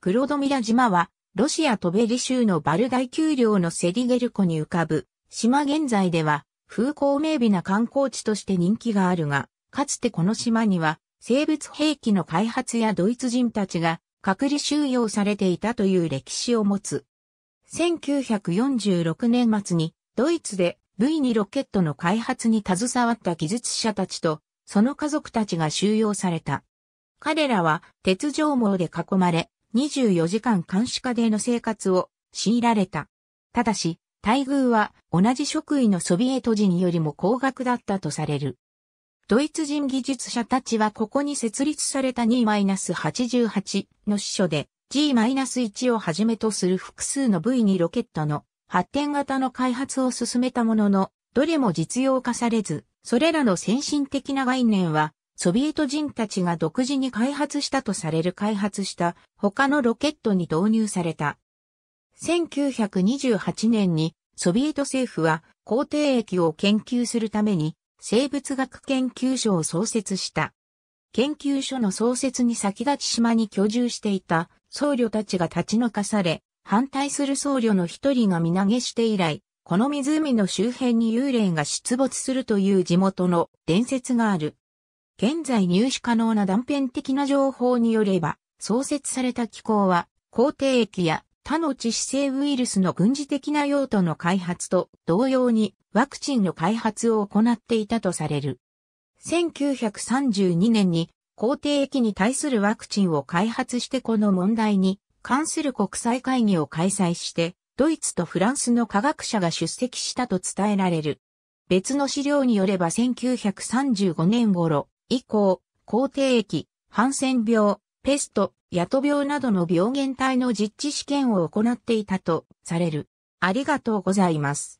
クロドミラ島は、ロシアトベリ州のバル大丘陵のセリゲル湖に浮かぶ、島現在では、風光明媚な観光地として人気があるが、かつてこの島には、生物兵器の開発やドイツ人たちが隔離収容されていたという歴史を持つ。1946年末に、ドイツで V2 ロケットの開発に携わった技術者たちと、その家族たちが収容された。彼らは鉄条網で囲まれ、24時間監視下での生活を強いられた。ただし、待遇は同じ職位のソビエト人よりも高額だったとされる。ドイツ人技術者たちはここに設立された2-88の支所で G-1 をはじめとする複数の V にロケットの発展型の開発を進めたものの、どれも実用化されず、それらの先進的な概念はソビエト人たちが独自に開発したとされる開発した他のロケットに導入された。1928年にソビエト政府は皇帝液を研究するために生物学研究所を創設した。研究所の創設に先立ち島に居住していた僧侶たちが立ち退かされ、反対する僧侶の一人が見投げして以来、この湖の周辺に幽霊が出没するという地元の伝説がある。現在入手可能な断片的な情報によれば、創設された機構は、皇帝液や他の致死性ウイルスの軍事的な用途の開発と同様にワクチンの開発を行っていたとされる。1932年に皇帝液に対するワクチンを開発してこの問題に関する国際会議を開催して、ドイツとフランスの科学者が出席したと伝えられる。別の資料によれば1935年頃、以降、皇帝液、ハンセン病、ペスト、ヤト病などの病原体の実地試験を行っていたとされる。ありがとうございます。